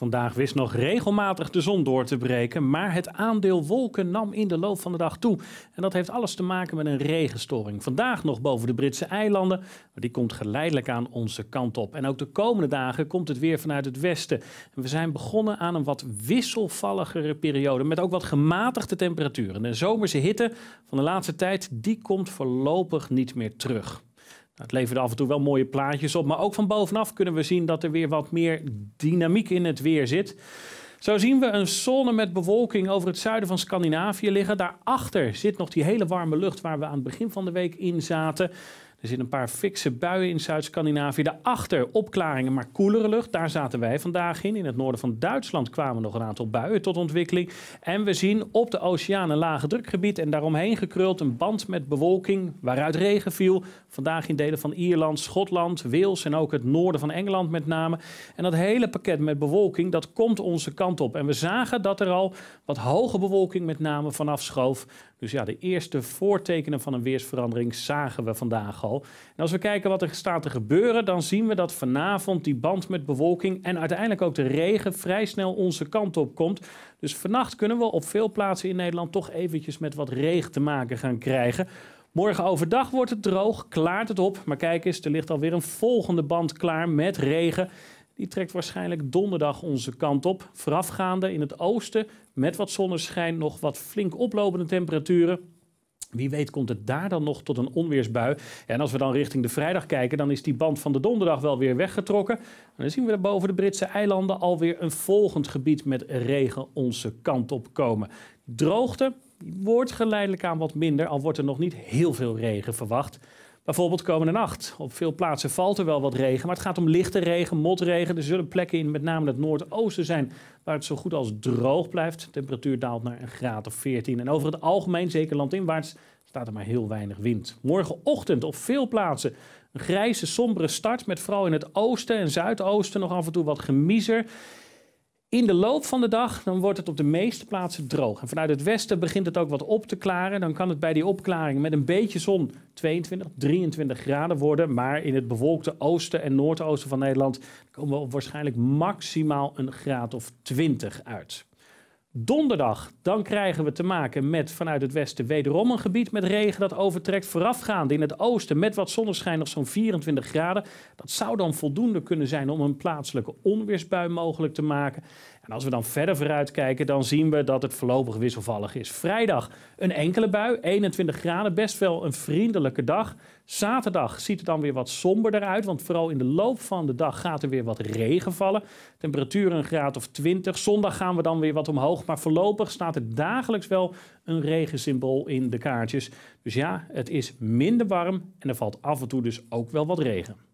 Vandaag wist nog regelmatig de zon door te breken, maar het aandeel wolken nam in de loop van de dag toe. En dat heeft alles te maken met een regenstoring. Vandaag nog boven de Britse eilanden, maar die komt geleidelijk aan onze kant op. En ook de komende dagen komt het weer vanuit het westen. we zijn begonnen aan een wat wisselvalligere periode met ook wat gematigde temperaturen. De zomerse hitte van de laatste tijd, die komt voorlopig niet meer terug. Het leverde af en toe wel mooie plaatjes op. Maar ook van bovenaf kunnen we zien dat er weer wat meer dynamiek in het weer zit. Zo zien we een zone met bewolking over het zuiden van Scandinavië liggen. Daarachter zit nog die hele warme lucht waar we aan het begin van de week in zaten. Er zitten een paar fikse buien in Zuid-Scandinavië. Daarachter opklaringen, maar koelere lucht. Daar zaten wij vandaag in. In het noorden van Duitsland kwamen nog een aantal buien tot ontwikkeling. En we zien op de oceaan een lage drukgebied en daaromheen gekruld een band met bewolking waaruit regen viel. Vandaag in delen van Ierland, Schotland, Wales en ook het noorden van Engeland met name. En dat hele pakket met bewolking, dat komt onze kant op. En we zagen dat er al wat hoge bewolking met name vanaf schoof. Dus ja, de eerste voortekenen van een weersverandering zagen we vandaag al. En als we kijken wat er staat te gebeuren, dan zien we dat vanavond die band met bewolking en uiteindelijk ook de regen vrij snel onze kant op komt. Dus vannacht kunnen we op veel plaatsen in Nederland toch eventjes met wat regen te maken gaan krijgen. Morgen overdag wordt het droog, klaart het op. Maar kijk eens, er ligt alweer een volgende band klaar met regen die trekt waarschijnlijk donderdag onze kant op. Voorafgaande in het oosten met wat zonneschijn, nog wat flink oplopende temperaturen. Wie weet komt het daar dan nog tot een onweersbui. En als we dan richting de vrijdag kijken, dan is die band van de donderdag wel weer weggetrokken. dan zien we er boven de Britse eilanden alweer een volgend gebied met regen onze kant op komen. Droogte wordt geleidelijk aan wat minder, al wordt er nog niet heel veel regen verwacht. Bijvoorbeeld komende nacht. Op veel plaatsen valt er wel wat regen, maar het gaat om lichte regen, motregen. Er zullen plekken in met name het noordoosten zijn waar het zo goed als droog blijft. De temperatuur daalt naar een graad of 14. En over het algemeen, zeker landinwaarts, staat er maar heel weinig wind. Morgenochtend op veel plaatsen een grijze, sombere start met vooral in het oosten en zuidoosten nog af en toe wat gemiezer. In de loop van de dag dan wordt het op de meeste plaatsen droog. En vanuit het westen begint het ook wat op te klaren. Dan kan het bij die opklaring met een beetje zon 22, 23 graden worden. Maar in het bewolkte oosten en noordoosten van Nederland komen we op waarschijnlijk maximaal een graad of 20 uit. Donderdag, dan krijgen we te maken met vanuit het westen wederom een gebied met regen dat overtrekt. voorafgaand in het oosten met wat zonneschijn nog zo'n 24 graden. Dat zou dan voldoende kunnen zijn om een plaatselijke onweersbui mogelijk te maken. En als we dan verder vooruit kijken, dan zien we dat het voorlopig wisselvallig is. Vrijdag een enkele bui, 21 graden, best wel een vriendelijke dag. Zaterdag ziet het dan weer wat somberder uit, want vooral in de loop van de dag gaat er weer wat regen vallen. Temperatuur een graad of 20. Zondag gaan we dan weer wat omhoog maar voorlopig staat er dagelijks wel een regensymbool in de kaartjes. Dus ja, het is minder warm en er valt af en toe dus ook wel wat regen.